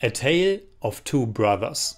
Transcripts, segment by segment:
A Tale of Two Brothers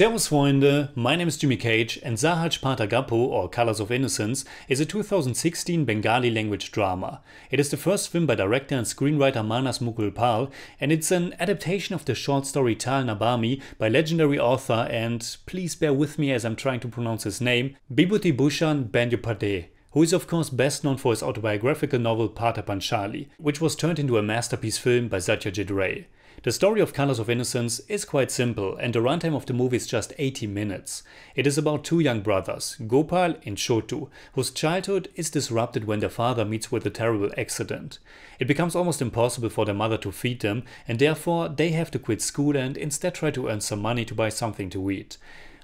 Servus Freunde, my name is Jimmy Cage and Sahaj Patagapo or Colors of Innocence is a 2016 Bengali language drama. It is the first film by director and screenwriter Manas Mukul Pal and it's an adaptation of the short story Tal Nabami by legendary author and, please bear with me as I'm trying to pronounce his name, Bibhuti Bhushan Bandyopadhyay who is of course best known for his autobiographical novel Pata Panchali, which was turned into a masterpiece film by Satyajit Ray. The story of Colors of Innocence is quite simple and the runtime of the movie is just 80 minutes. It is about two young brothers, Gopal and Chotu, whose childhood is disrupted when their father meets with a terrible accident. It becomes almost impossible for their mother to feed them and therefore they have to quit school and instead try to earn some money to buy something to eat.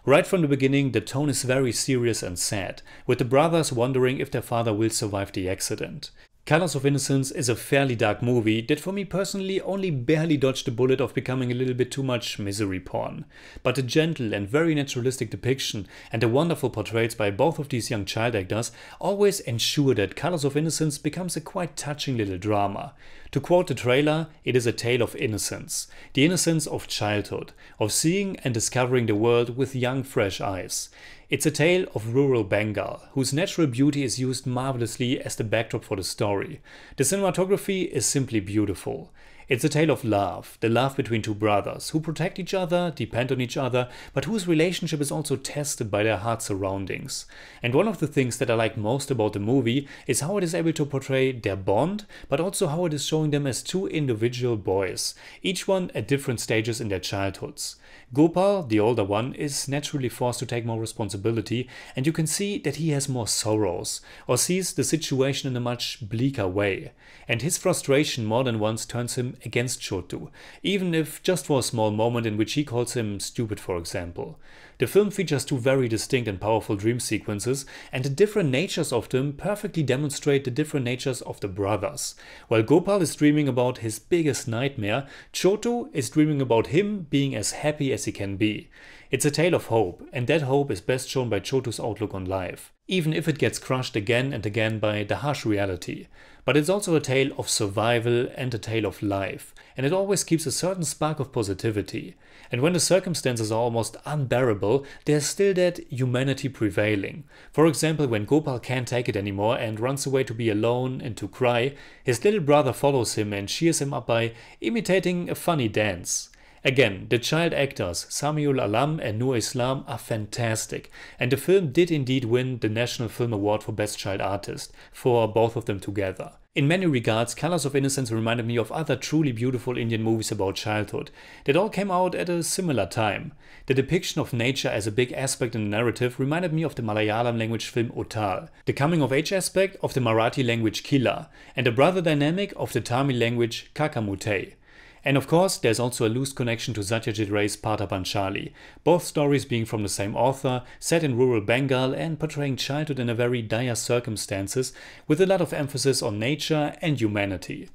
Right from the beginning, the tone is very serious and sad, with the brothers wondering if their father will survive the accident. Colors of Innocence is a fairly dark movie that for me personally only barely dodged the bullet of becoming a little bit too much misery porn. But a gentle and very naturalistic depiction and the wonderful portrayals by both of these young child actors always ensure that Colors of Innocence becomes a quite touching little drama. To quote the trailer, it is a tale of innocence. The innocence of childhood, of seeing and discovering the world with young fresh eyes. It's a tale of rural Bengal, whose natural beauty is used marvelously as the backdrop for the story. The cinematography is simply beautiful. It's a tale of love, the love between two brothers who protect each other, depend on each other, but whose relationship is also tested by their hard surroundings. And one of the things that I like most about the movie is how it is able to portray their bond, but also how it is showing them as two individual boys, each one at different stages in their childhoods. Gopal, the older one, is naturally forced to take more responsibility, and you can see that he has more sorrows, or sees the situation in a much bleaker way. And his frustration more than once turns him against Shoto, even if just for a small moment in which he calls him stupid, for example. The film features two very distinct and powerful dream sequences, and the different natures of them perfectly demonstrate the different natures of the brothers. While Gopal is dreaming about his biggest nightmare, Choto is dreaming about him being as happy as he can be. It's a tale of hope, and that hope is best shown by Choto's outlook on life, even if it gets crushed again and again by the harsh reality. But it's also a tale of survival and a tale of life, and it always keeps a certain spark of positivity. And when the circumstances are almost unbearable, example, there's still that humanity prevailing. For example, when Gopal can't take it anymore and runs away to be alone and to cry, his little brother follows him and cheers him up by imitating a funny dance. Again, the child actors Samuel Alam and Noor Islam are fantastic, and the film did indeed win the National Film Award for Best Child Artist for both of them together. In many regards, Colors of Innocence reminded me of other truly beautiful Indian movies about childhood that all came out at a similar time. The depiction of nature as a big aspect in the narrative reminded me of the Malayalam language film Utal, the coming of age aspect of the Marathi language Kila, and the brother dynamic of the Tamil language Kakamutai. And of course, there's also a loose connection to Satyajit Ray's Pata Panchali, both stories being from the same author, set in rural Bengal and portraying childhood in a very dire circumstances, with a lot of emphasis on nature and humanity.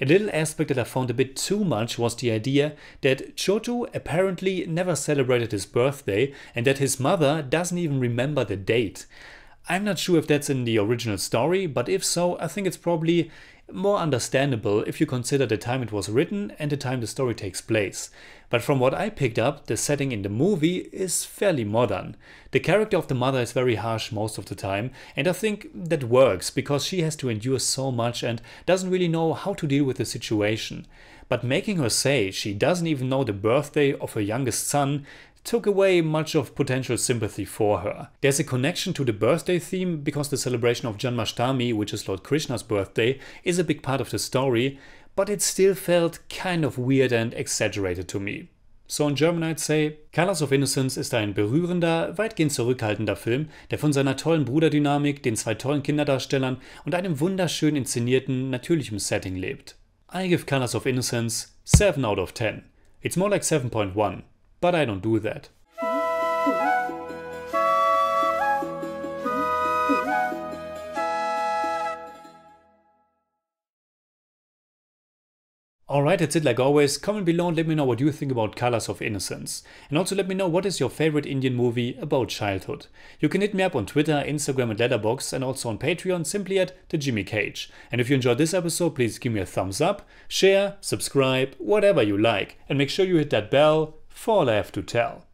A little aspect that I found a bit too much was the idea that Choto apparently never celebrated his birthday and that his mother doesn't even remember the date. I'm not sure if that's in the original story, but if so, I think it's probably more understandable if you consider the time it was written and the time the story takes place. But from what I picked up, the setting in the movie is fairly modern. The character of the mother is very harsh most of the time, and I think that works because she has to endure so much and doesn't really know how to deal with the situation. But making her say she doesn't even know the birthday of her youngest son took away much of potential sympathy for her. There's a connection to the birthday theme because the celebration of Janmashtami, which is Lord Krishna's birthday, is a big part of the story, but it still felt kind of weird and exaggerated to me. So in German I'd say, Colors of Innocence ist ein berührender, weitgehend zurückhaltender Film, der von seiner tollen Bruderdynamik, den zwei tollen Kinderdarstellern und einem wunderschön inszenierten, natürlichen Setting lebt. I give Colors of Innocence 7 out of 10. It's more like 7.1, but I don't do that. Alright, that's it like always. Comment below and let me know what you think about Colors of Innocence. And also let me know what is your favorite Indian movie about childhood. You can hit me up on Twitter, Instagram and Letterboxd and also on Patreon simply at The Jimmy Cage. And if you enjoyed this episode, please give me a thumbs up, share, subscribe, whatever you like. And make sure you hit that bell for all I have to tell.